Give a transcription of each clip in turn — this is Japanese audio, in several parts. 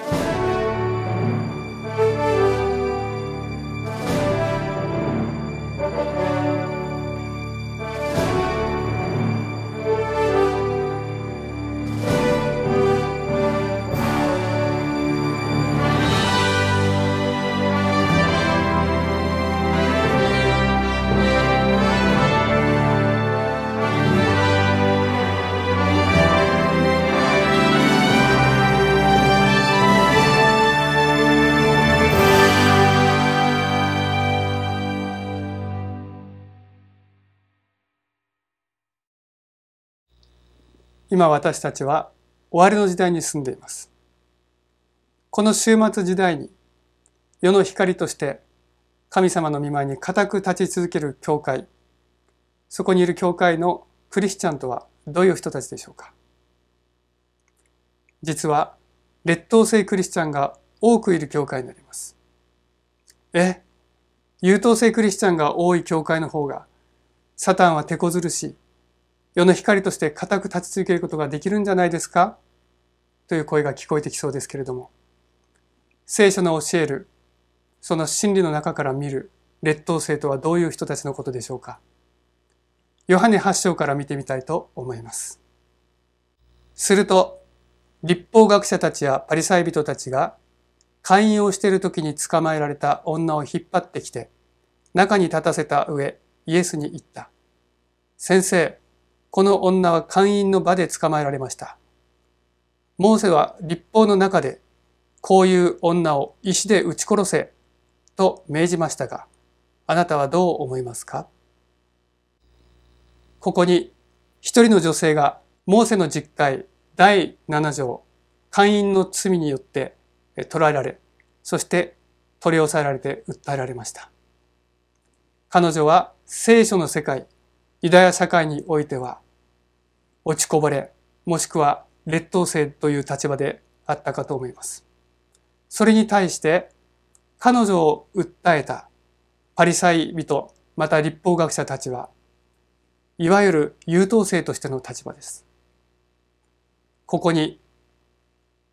Thank you. 今私たちは終わりの時代に住んでいます。この終末時代に世の光として神様の御前に固く立ち続ける教会、そこにいる教会のクリスチャンとはどういう人たちでしょうか実は劣等生クリスチャンが多くいる教会になります。え優等生クリスチャンが多い教会の方がサタンは手こずるし世の光として固く立ち続けることができるんじゃないですかという声が聞こえてきそうですけれども、聖書の教える、その真理の中から見る劣等生とはどういう人たちのことでしょうか。ヨハネ8章から見てみたいと思います。すると、立法学者たちやパリサイ人たちが、勧誘をしている時に捕まえられた女を引っ張ってきて、中に立たせた上、イエスに言った。先生、この女は会員の場で捕まえられました。モーセは立法の中で、こういう女を石で撃ち殺せと命じましたが、あなたはどう思いますかここに一人の女性がモーセの実会第7条会員の罪によって捕らえられ、そして取り押さえられて訴えられました。彼女は聖書の世界、ユダヤ社会においては落ちこぼれ、もしくは劣等生という立場であったかと思います。それに対して彼女を訴えたパリサイ人、また立法学者たちは、いわゆる優等生としての立場です。ここに、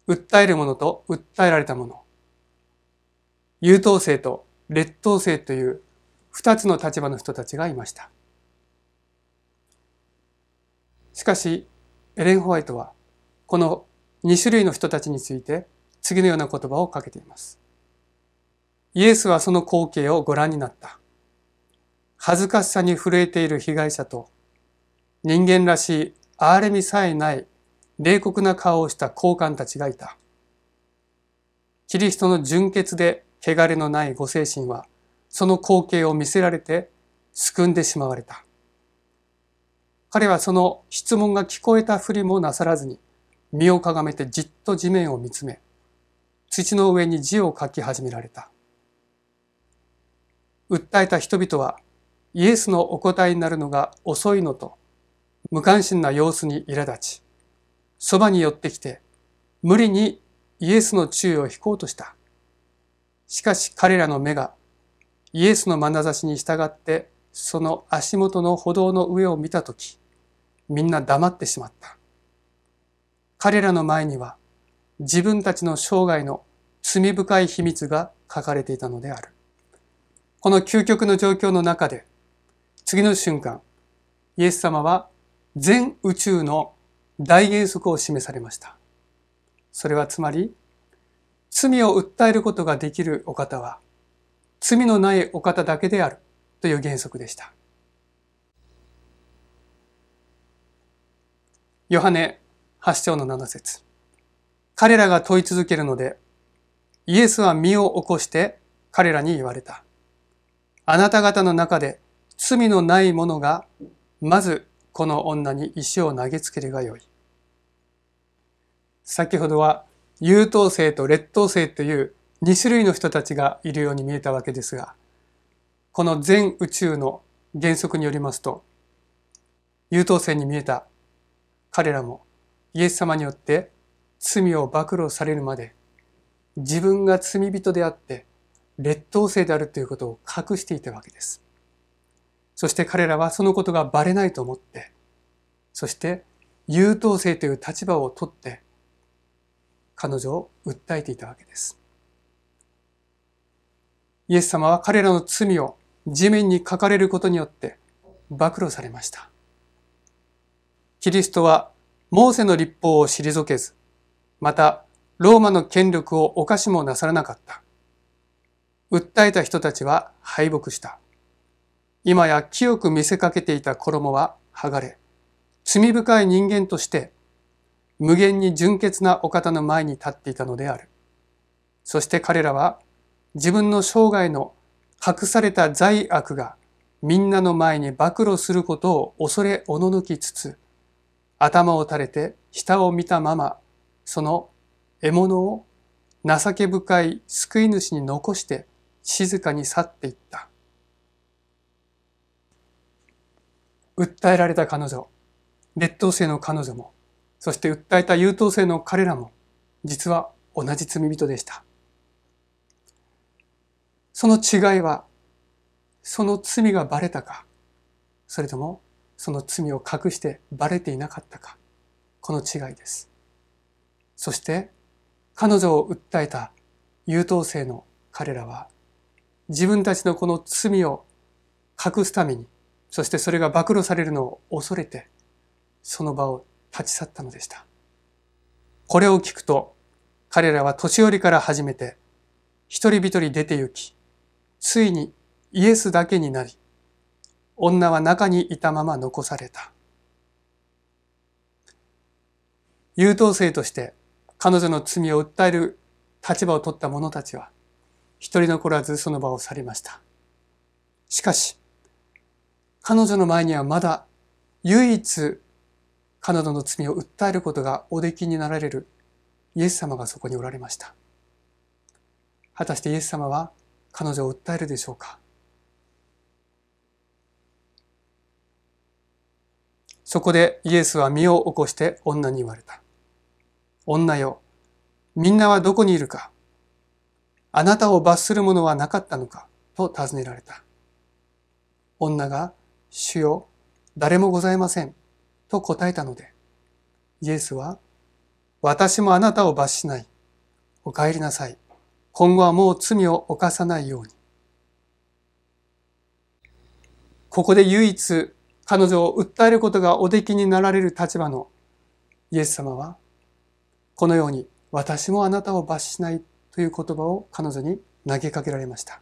訴えるものと訴えられたもの、優等生と劣等生という二つの立場の人たちがいました。しかし、エレン・ホワイトは、この2種類の人たちについて、次のような言葉をかけています。イエスはその光景をご覧になった。恥ずかしさに震えている被害者と、人間らしい憐れみさえない冷酷な顔をした高官たちがいた。キリストの純潔で汚れのないご精神は、その光景を見せられて、すくんでしまわれた。彼はその質問が聞こえたふりもなさらずに、身をかがめてじっと地面を見つめ、土の上に字を書き始められた。訴えた人々は、イエスのお答えになるのが遅いのと、無関心な様子に苛立ち、そばに寄ってきて、無理にイエスの注意を引こうとした。しかし彼らの目がイエスの眼差しに従ってその足元の歩道の上を見たとき、みんな黙ってしまった。彼らの前には自分たちの生涯の罪深い秘密が書かれていたのである。この究極の状況の中で、次の瞬間、イエス様は全宇宙の大原則を示されました。それはつまり、罪を訴えることができるお方は、罪のないお方だけであるという原則でした。ヨハネ8章の7節彼らが問い続けるので、イエスは身を起こして彼らに言われた。あなた方の中で罪のない者が、まずこの女に石を投げつけるがよい。先ほどは優等生と劣等生という2種類の人たちがいるように見えたわけですが、この全宇宙の原則によりますと、優等生に見えた彼らもイエス様によって罪を暴露されるまで自分が罪人であって劣等生であるということを隠していたわけです。そして彼らはそのことがバレないと思って、そして優等生という立場をとって彼女を訴えていたわけです。イエス様は彼らの罪を地面に書かれることによって暴露されました。キリストはモーセの立法を退けず、またローマの権力を犯しもなさらなかった。訴えた人たちは敗北した。今や清く見せかけていた衣は剥がれ、罪深い人間として無限に純潔なお方の前に立っていたのである。そして彼らは自分の生涯の隠された罪悪がみんなの前に暴露することを恐れおののきつつ、頭を垂れて下を見たまま、その獲物を情け深い救い主に残して静かに去っていった。訴えられた彼女、劣等生の彼女も、そして訴えた優等生の彼らも、実は同じ罪人でした。その違いは、その罪がバレたか、それともその罪を隠してバレていなかったか、この違いです。そして、彼女を訴えた優等生の彼らは、自分たちのこの罪を隠すために、そしてそれが暴露されるのを恐れて、その場を立ち去ったのでした。これを聞くと、彼らは年寄りから始めて、一人一人出て行き、ついにイエスだけになり、女は中にいたまま残された。優等生として彼女の罪を訴える立場を取った者たちは、一人残らずその場を去りました。しかし、彼女の前にはまだ唯一彼女の罪を訴えることがおできになられるイエス様がそこにおられました。果たしてイエス様は彼女を訴えるでしょうかそこでイエスは身を起こして女に言われた。女よ、みんなはどこにいるかあなたを罰するものはなかったのかと尋ねられた。女が、主よ、誰もございません。と答えたので、イエスは、私もあなたを罰しない。お帰りなさい。今後はもう罪を犯さないように。ここで唯一彼女を訴えることがおできになられる立場のイエス様はこのように私もあなたを罰しないという言葉を彼女に投げかけられました。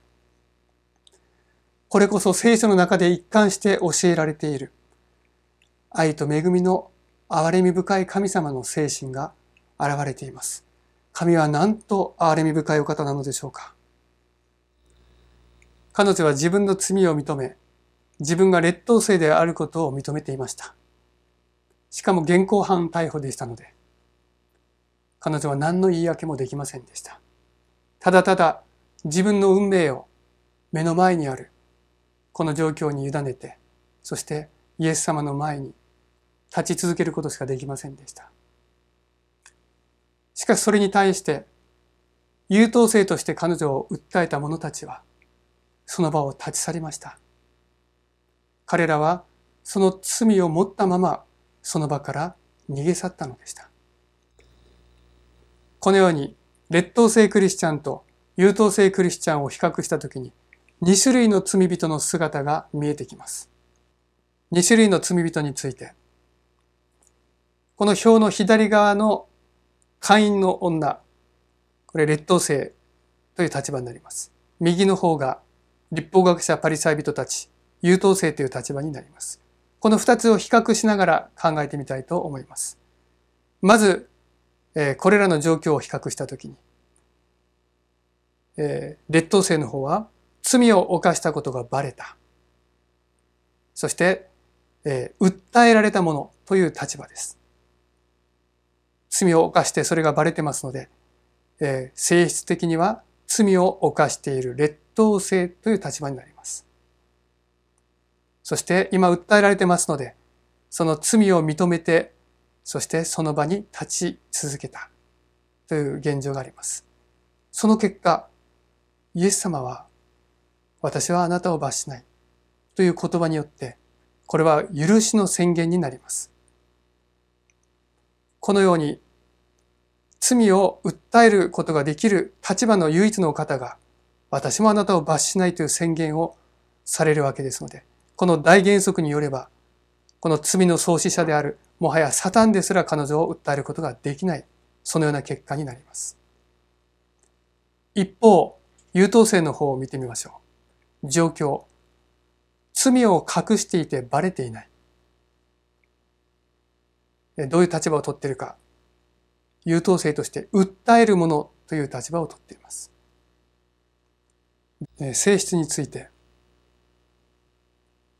これこそ聖書の中で一貫して教えられている愛と恵みの憐れみ深い神様の精神が現れています。神はなんと憐れみ深いお方なのでしょうか。彼女は自分の罪を認め、自分が劣等生であることを認めていました。しかも現行犯逮捕でしたので、彼女は何の言い訳もできませんでした。ただただ自分の運命を目の前にあるこの状況に委ねて、そしてイエス様の前に立ち続けることしかできませんでした。しかしそれに対して優等生として彼女を訴えた者たちはその場を立ち去りました。彼らはその罪を持ったままその場から逃げ去ったのでした。このように劣等生クリスチャンと優等生クリスチャンを比較したときに2種類の罪人の姿が見えてきます。2種類の罪人についてこの表の左側の会員の女これ劣等生という立場になります。右の方が立法学者パリサイ人たち優等生という立場になります。この二つを比較しながら考えてみたいと思います。まず、えこれらの状況を比較したときに、え劣等生の方は罪を犯したことがバレた。そして、え訴えられたものという立場です。罪を犯してそれがバレてますので、え性質的には罪を犯している劣等生という立場になります。そして今訴えられてますので、その罪を認めて、そしてその場に立ち続けたという現状があります。その結果、イエス様は、私はあなたを罰しないという言葉によって、これは許しの宣言になります。このように、罪を訴えることができる立場の唯一の方が、私もあなたを罰しないという宣言をされるわけですので、この大原則によれば、この罪の創始者である、もはやサタンですら彼女を訴えることができない、そのような結果になります。一方、優等生の方を見てみましょう。状況。罪を隠していてバレていない。どういう立場を取っているか。優等生として訴えるものという立場を取っています。性質について。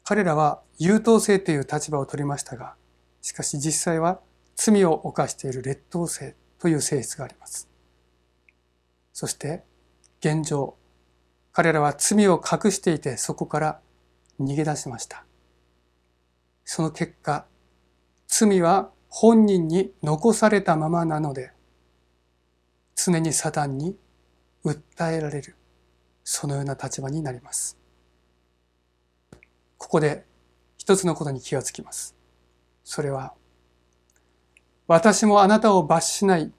彼らは優等生という立場を取りましたが、しかし実際は罪を犯している劣等生という性質があります。そして現状、彼らは罪を隠していてそこから逃げ出しました。その結果、罪は本人に残されたままなので、常にサタンに訴えられる、そのような立場になります。ここで一つのことに気がつきます。それは、私もあなたを罰しない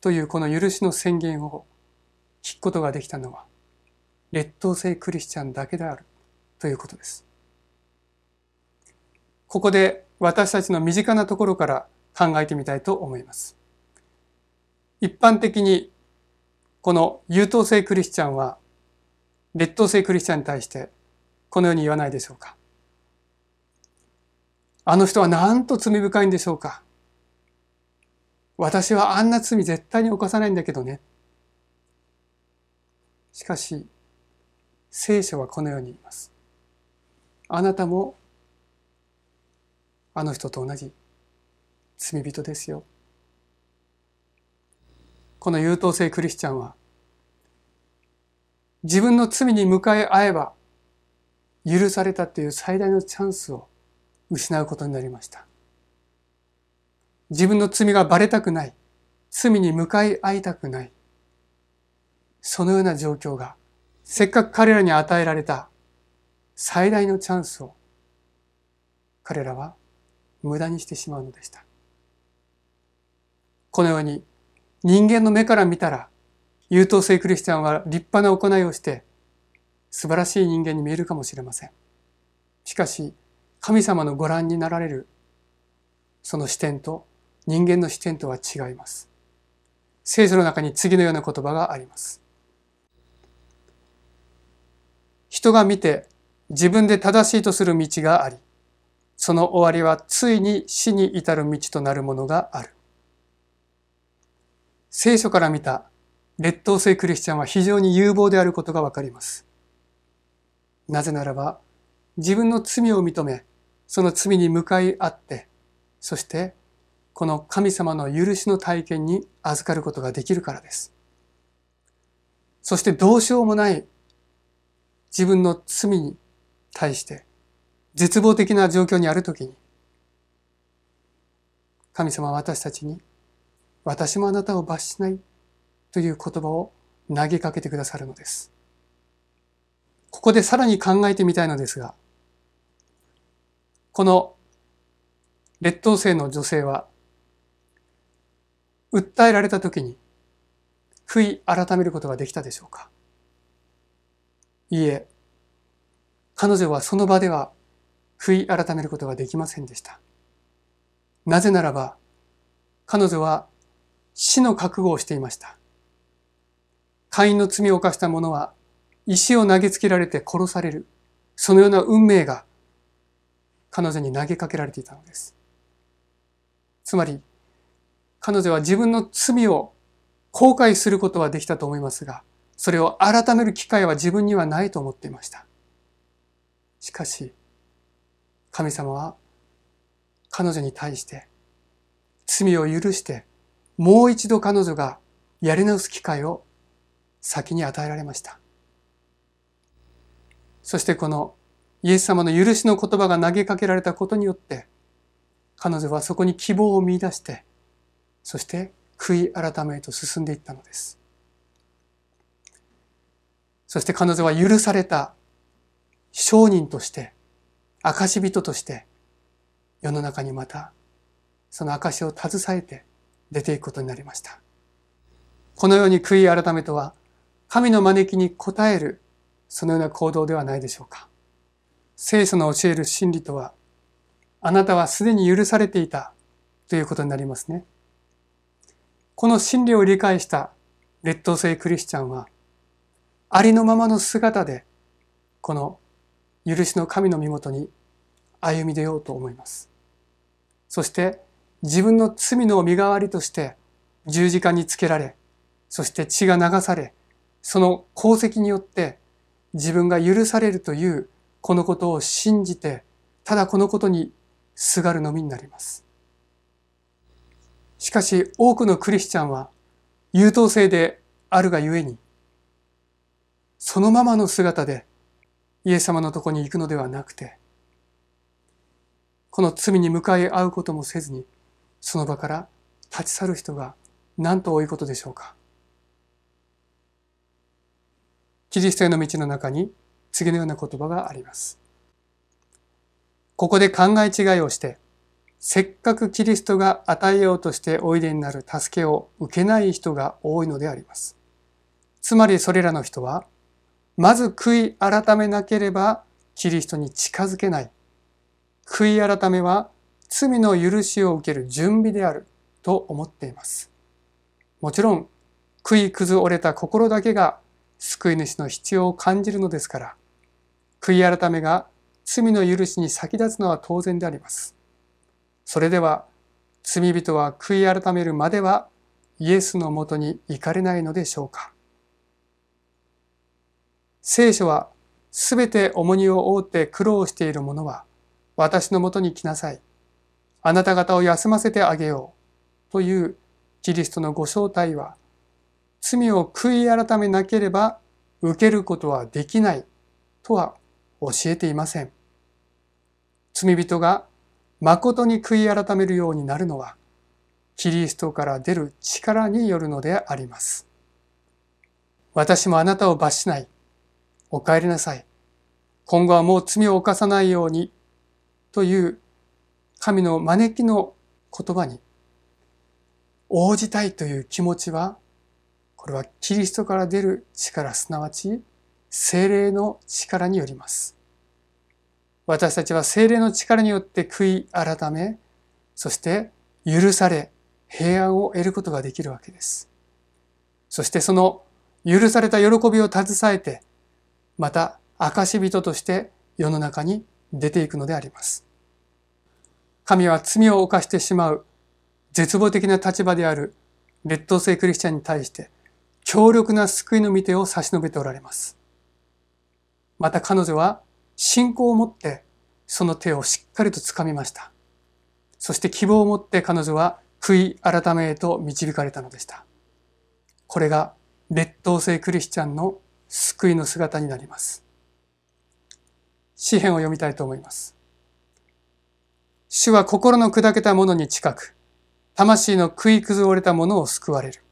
というこの許しの宣言を聞くことができたのは、劣等生クリスチャンだけであるということです。ここで私たちの身近なところから考えてみたいと思います。一般的にこの優等生クリスチャンは劣等生クリスチャンに対してこのように言わないでしょうかあの人はなんと罪深いんでしょうか私はあんな罪絶対に犯さないんだけどねしかし聖書はこのように言いますあなたもあの人と同じ罪人ですよこの優等生クリスチャンは自分の罪に向かい合えば許されたという最大のチャンスを失うことになりました。自分の罪がバレたくない。罪に向かい合いたくない。そのような状況が、せっかく彼らに与えられた最大のチャンスを、彼らは無駄にしてしまうのでした。このように、人間の目から見たら、優等生クリスチャンは立派な行いをして、素晴らしい人間に見えるかもしれません。しかし、神様のご覧になられるその視点と人間の視点とは違います。聖書の中に次のような言葉があります。人が見て自分で正しいとする道があり、その終わりはついに死に至る道となるものがある。聖書から見た劣等生クリスチャンは非常に有望であることがわかります。なぜならば、自分の罪を認め、その罪に向かい合って、そしてこの神様の許しの体験に預かることができるからです。そしてどうしようもない自分の罪に対して絶望的な状況にあるときに、神様は私たちに、私もあなたを罰しないという言葉を投げかけてくださるのです。ここでさらに考えてみたいのですが、この劣等生の女性は、訴えられた時に、不意改めることができたでしょうかいいえ、彼女はその場では不意改めることができませんでした。なぜならば、彼女は死の覚悟をしていました。会員の罪を犯した者は石を投げつけられて殺される。そのような運命が彼女に投げかけられていたのです。つまり、彼女は自分の罪を後悔することはできたと思いますが、それを改める機会は自分にはないと思っていました。しかし、神様は彼女に対して罪を許してもう一度彼女がやり直す機会を先に与えられました。そしてこのイエス様の許しの言葉が投げかけられたことによって、彼女はそこに希望を見出して、そして悔い改めへと進んでいったのです。そして彼女は許された商人として、証人として、世の中にまた、その証を携えて出ていくことになりました。このように悔い改めとは、神の招きに応えるそのような行動ではないでしょうか。聖書の教える真理とは、あなたはすでに許されていたということになりますね。この真理を理解した劣等生クリスチャンは、ありのままの姿で、この許しの神の身元に歩み出ようと思います。そして、自分の罪の身代わりとして十字架につけられ、そして血が流され、その功績によって自分が許されるというこのことを信じて、ただこのことにすがるのみになります。しかし多くのクリスチャンは優等生であるがゆえに、そのままの姿でイエス様のとこに行くのではなくて、この罪に向かい合うこともせずに、その場から立ち去る人が何と多いことでしょうか。キリストへの道の中に次のような言葉があります。ここで考え違いをして、せっかくキリストが与えようとしておいでになる助けを受けない人が多いのであります。つまりそれらの人は、まず悔い改めなければキリストに近づけない。悔い改めは罪の許しを受ける準備であると思っています。もちろん、悔い崩れた心だけが救い主の必要を感じるのですから、悔い改めが罪の許しに先立つのは当然であります。それでは、罪人は悔い改めるまではイエスのもとに行かれないのでしょうか。聖書は、すべて重荷を負って苦労している者は、私のもとに来なさい。あなた方を休ませてあげよう。というキリストのご招待は、罪を悔い改めなければ受けることはできないとは教えていません。罪人が誠に悔い改めるようになるのは、キリストから出る力によるのであります。私もあなたを罰しない。お帰りなさい。今後はもう罪を犯さないように。という神の招きの言葉に応じたいという気持ちはこれはキリストから出る力すなわち精霊の力によります。私たちは精霊の力によって悔い改め、そして許され平安を得ることができるわけです。そしてその許された喜びを携えて、また証人として世の中に出ていくのであります。神は罪を犯してしまう絶望的な立場である劣等生クリスチャンに対して、強力な救いの御手を差し伸べておられます。また彼女は信仰を持ってその手をしっかりと掴みました。そして希望を持って彼女は悔い改めへと導かれたのでした。これが劣等生クリスチャンの救いの姿になります。詩篇を読みたいと思います。主は心の砕けた者に近く、魂の食い崩れた者を救われる。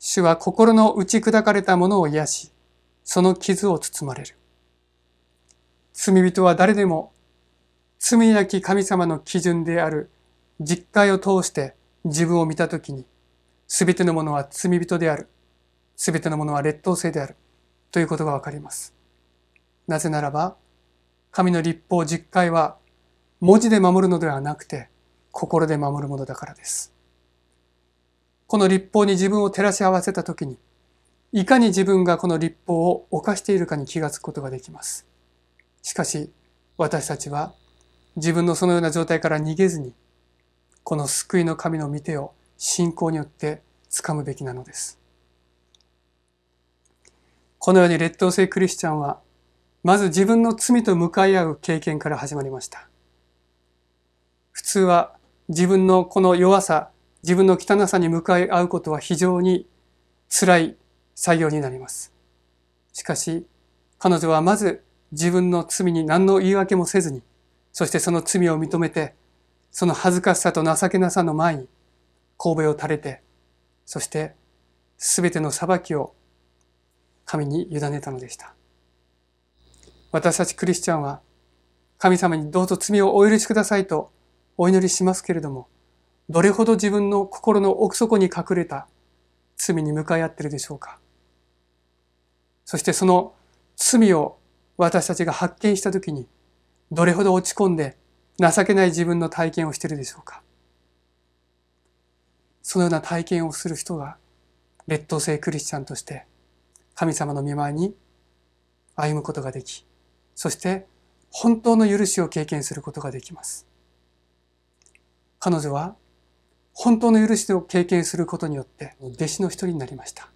主は心の打ち砕かれたものを癒し、その傷を包まれる。罪人は誰でも、罪なき神様の基準である実戒を通して自分を見たときに、すべてのものは罪人である。すべてのものは劣等生である。ということがわかります。なぜならば、神の立法実戒は文字で守るのではなくて、心で守るものだからです。この立法に自分を照らし合わせた時に、いかに自分がこの立法を犯しているかに気がつくことができます。しかし、私たちは自分のそのような状態から逃げずに、この救いの神の御手を信仰によって掴むべきなのです。このように劣等生クリスチャンは、まず自分の罪と向かい合う経験から始まりました。普通は自分のこの弱さ、自分の汚さに向かい合うことは非常に辛い作業になります。しかし、彼女はまず自分の罪に何の言い訳もせずに、そしてその罪を認めて、その恥ずかしさと情けなさの前に、神戸を垂れて、そして全ての裁きを神に委ねたのでした。私たちクリスチャンは、神様にどうぞ罪をお許しくださいとお祈りしますけれども、どれほど自分の心の奥底に隠れた罪に向かい合っているでしょうか。そしてその罪を私たちが発見したときに、どれほど落ち込んで情けない自分の体験をしているでしょうか。そのような体験をする人が、劣等生クリスチャンとして、神様の見舞いに歩むことができ、そして本当の許しを経験することができます。彼女は本当の許しを経験することによって弟子の一人になりました。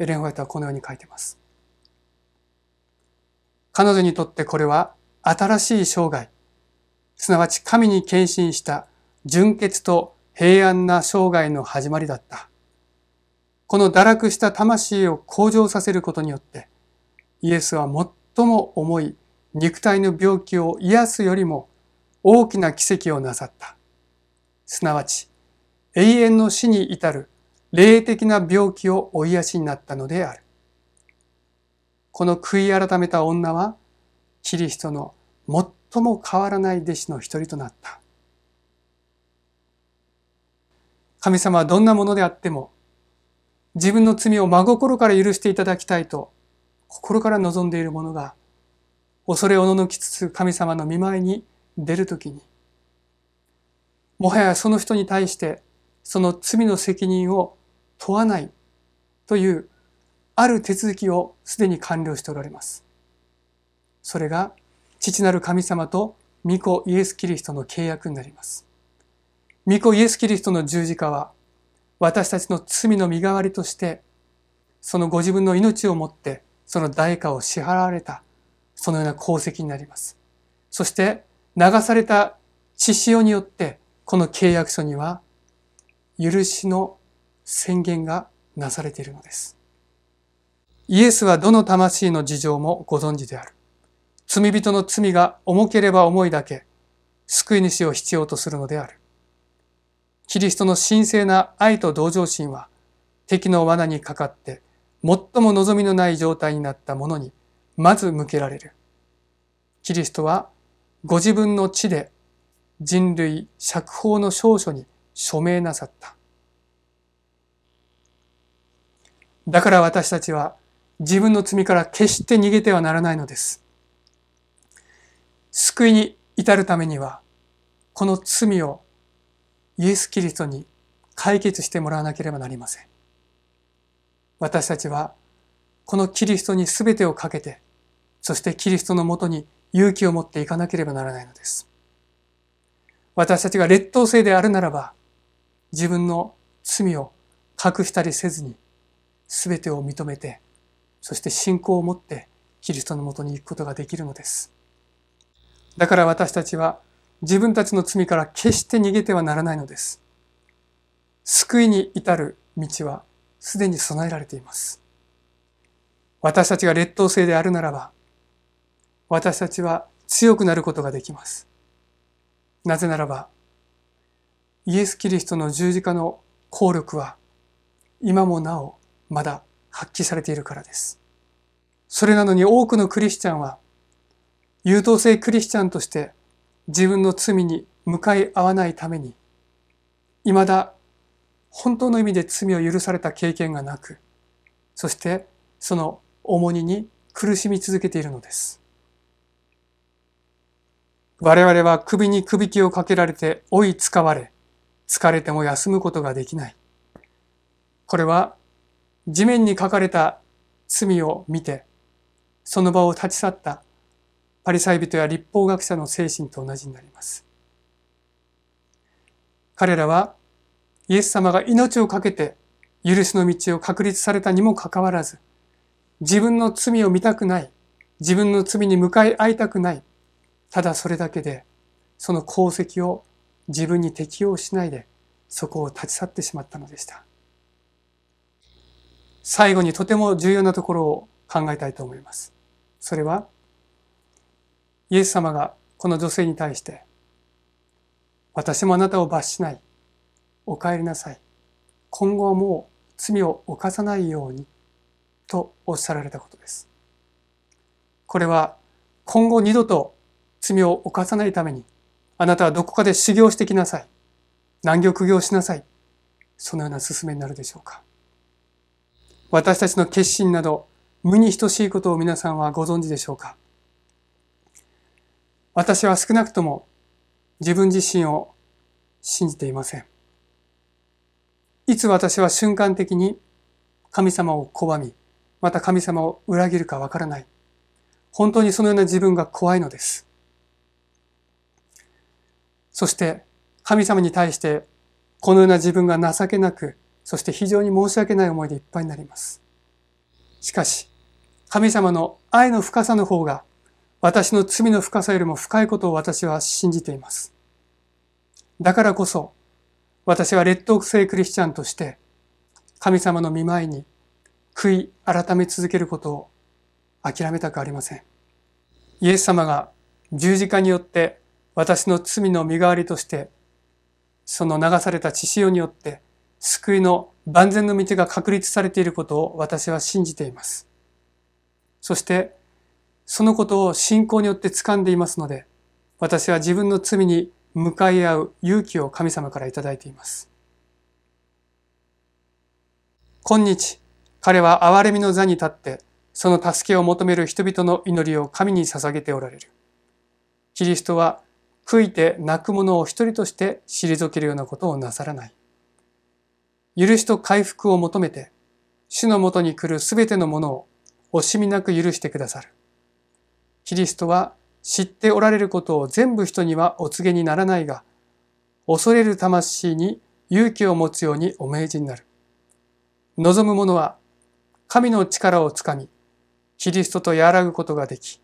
エレン・ホワイトはこのように書いてます。彼女にとってこれは新しい生涯、すなわち神に献身した純潔と平安な生涯の始まりだった。この堕落した魂を向上させることによって、イエスは最も重い肉体の病気を癒すよりも大きな奇跡をなさった。すなわち永遠の死に至る霊的な病気を追い足になったのである。この悔い改めた女はキリストの最も変わらない弟子の一人となった。神様はどんなものであっても自分の罪を真心から許していただきたいと心から望んでいるものが恐れおののきつつ神様の見舞いに出るときにもはやその人に対してその罪の責任を問わないというある手続きをすでに完了しておられます。それが父なる神様と御子イエス・キリストの契約になります。御子イエス・キリストの十字架は私たちの罪の身代わりとしてそのご自分の命をもってその代価を支払われたそのような功績になります。そして流された血潮によってこの契約書には許しの宣言がなされているのです。イエスはどの魂の事情もご存知である。罪人の罪が重ければ重いだけ救い主を必要とするのである。キリストの神聖な愛と同情心は敵の罠にかかって最も望みのない状態になったものにまず向けられる。キリストはご自分の地で人類釈放の証書に署名なさった。だから私たちは自分の罪から決して逃げてはならないのです。救いに至るためには、この罪をイエス・キリストに解決してもらわなければなりません。私たちは、このキリストに全てをかけて、そしてキリストのもとに勇気を持っていかなければならないのです。私たちが劣等生であるならば、自分の罪を隠したりせずに、すべてを認めて、そして信仰を持ってキリストのもとに行くことができるのです。だから私たちは自分たちの罪から決して逃げてはならないのです。救いに至る道はすでに備えられています。私たちが劣等生であるならば、私たちは強くなることができます。なぜならば、イエス・キリストの十字架の効力は、今もなお、まだ発揮されているからです。それなのに多くのクリスチャンは、優等生クリスチャンとして自分の罪に向かい合わないために、未だ本当の意味で罪を許された経験がなく、そしてその重荷に苦しみ続けているのです。我々は首に首輝をかけられて追い使われ、疲れても休むことができない。これは地面に書かれた罪を見て、その場を立ち去ったパリサイ人や立法学者の精神と同じになります。彼らはイエス様が命を懸けて許しの道を確立されたにもかかわらず、自分の罪を見たくない、自分の罪に向かい合いたくない、ただそれだけでその功績を自分に適用しないでそこを立ち去ってしまったのでした最後にとても重要なところを考えたいと思いますそれはイエス様がこの女性に対して私もあなたを罰しないお帰りなさい今後はもう罪を犯さないようにとおっしゃられたことですこれは今後二度と罪を犯さないために、あなたはどこかで修行してきなさい。難行苦行しなさい。そのような勧めになるでしょうか。私たちの決心など、無に等しいことを皆さんはご存知でしょうか。私は少なくとも自分自身を信じていません。いつ私は瞬間的に神様を拒み、また神様を裏切るかわからない。本当にそのような自分が怖いのです。そして神様に対してこのような自分が情けなく、そして非常に申し訳ない思いでいっぱいになります。しかし、神様の愛の深さの方が、私の罪の深さよりも深いことを私は信じています。だからこそ、私は劣等生クリスチャンとして、神様の見舞いに悔い改め続けることを諦めたくありません。イエス様が十字架によって私の罪の身代わりとして、その流された血潮によって、救いの万全の道が確立されていることを私は信じています。そして、そのことを信仰によって掴んでいますので、私は自分の罪に向かい合う勇気を神様からいただいています。今日、彼は憐れみの座に立って、その助けを求める人々の祈りを神に捧げておられる。キリストは悔いて泣く者を一人として退けるようなことをなさらない。許しと回復を求めて、主のもとに来るすべてのものを惜しみなく許してくださる。キリストは知っておられることを全部人にはお告げにならないが、恐れる魂に勇気を持つようにお命じになる。望む者は神の力をつかみ、キリストと和らぐことができ、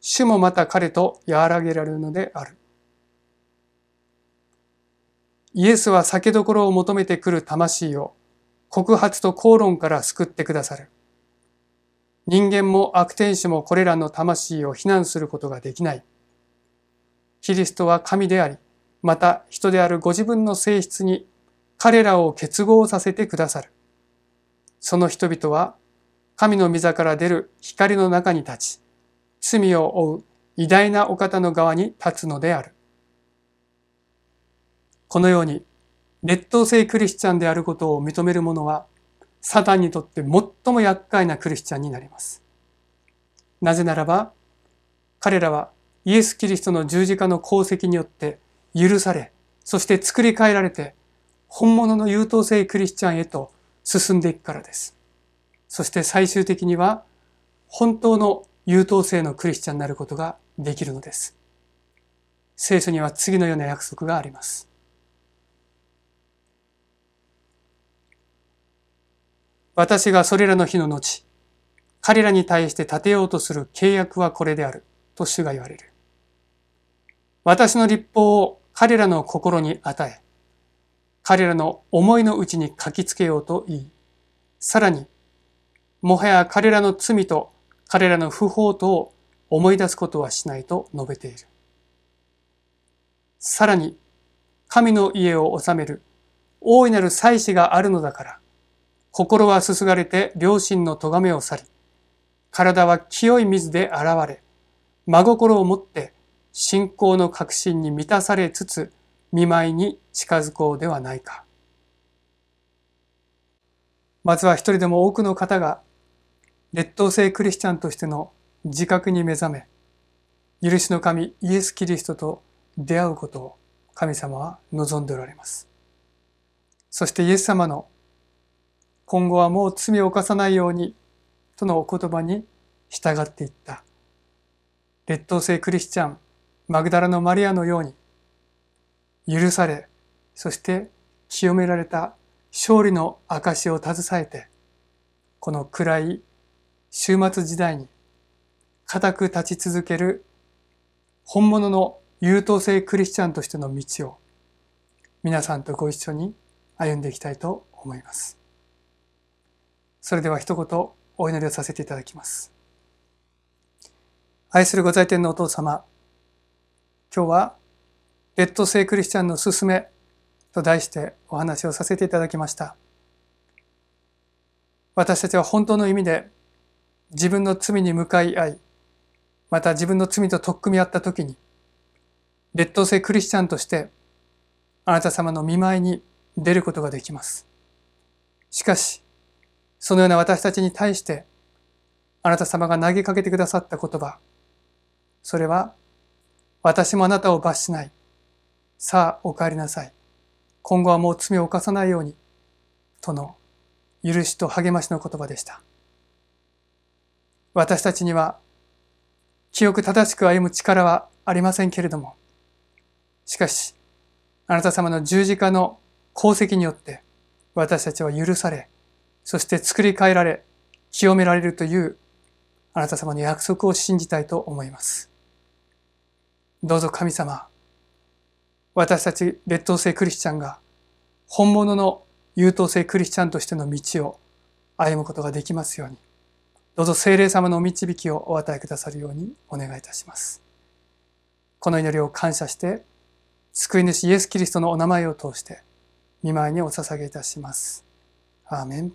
主もまた彼と和らげられるのである。イエスは酒どころを求めてくる魂を告発と口論から救ってくださる。人間も悪天使もこれらの魂を非難することができない。キリストは神であり、また人であるご自分の性質に彼らを結合させてくださる。その人々は神の御座から出る光の中に立ち、罪を負う偉大なお方の側に立つのである。このように劣等生クリスチャンであることを認める者はサタンにとって最も厄介なクリスチャンになります。なぜならば彼らはイエス・キリストの十字架の功績によって許され、そして作り変えられて本物の優等生クリスチャンへと進んでいくからです。そして最終的には本当の優等生のクリスチャンになることができるのです。聖書には次のような約束があります。私がそれらの日の後、彼らに対して立てようとする契約はこれである、と主が言われる。私の立法を彼らの心に与え、彼らの思いのうちに書きつけようと言い、さらに、もはや彼らの罪と彼らの不法とを思い出すことはしないと述べている。さらに、神の家を治める大いなる祭祀があるのだから、心はすすがれて両親の咎めを去り、体は清い水で現れ、真心をもって信仰の確信に満たされつつ、見舞いに近づこうではないか。まずは一人でも多くの方が、劣等生クリスチャンとしての自覚に目覚め、許しの神イエス・キリストと出会うことを神様は望んでおられます。そしてイエス様の今後はもう罪を犯さないようにとのお言葉に従っていった。劣等生クリスチャン、マグダラのマリアのように、許され、そして清められた勝利の証を携えて、この暗い終末時代に固く立ち続ける本物の優等生クリスチャンとしての道を皆さんとご一緒に歩んでいきたいと思います。それでは一言お祈りをさせていただきます。愛するご在天のお父様、今日はレッド性クリスチャンのすすめと題してお話をさせていただきました。私たちは本当の意味で自分の罪に向かい合い、また自分の罪と取っ組み合った時に、劣等性クリスチャンとしてあなた様の見舞いに出ることができます。しかし、そのような私たちに対して、あなた様が投げかけてくださった言葉、それは、私もあなたを罰しない。さあ、お帰りなさい。今後はもう罪を犯さないように、との許しと励ましの言葉でした。私たちには、清く正しく歩む力はありませんけれども、しかし、あなた様の十字架の功績によって、私たちは許され、そして作り変えられ、清められるというあなた様の約束を信じたいと思います。どうぞ神様、私たち劣等生クリスチャンが本物の優等生クリスチャンとしての道を歩むことができますように、どうぞ聖霊様のお導きをお与えくださるようにお願いいたします。この祈りを感謝して、救い主イエス・キリストのお名前を通して、見舞いにお捧げいたします。アーメン。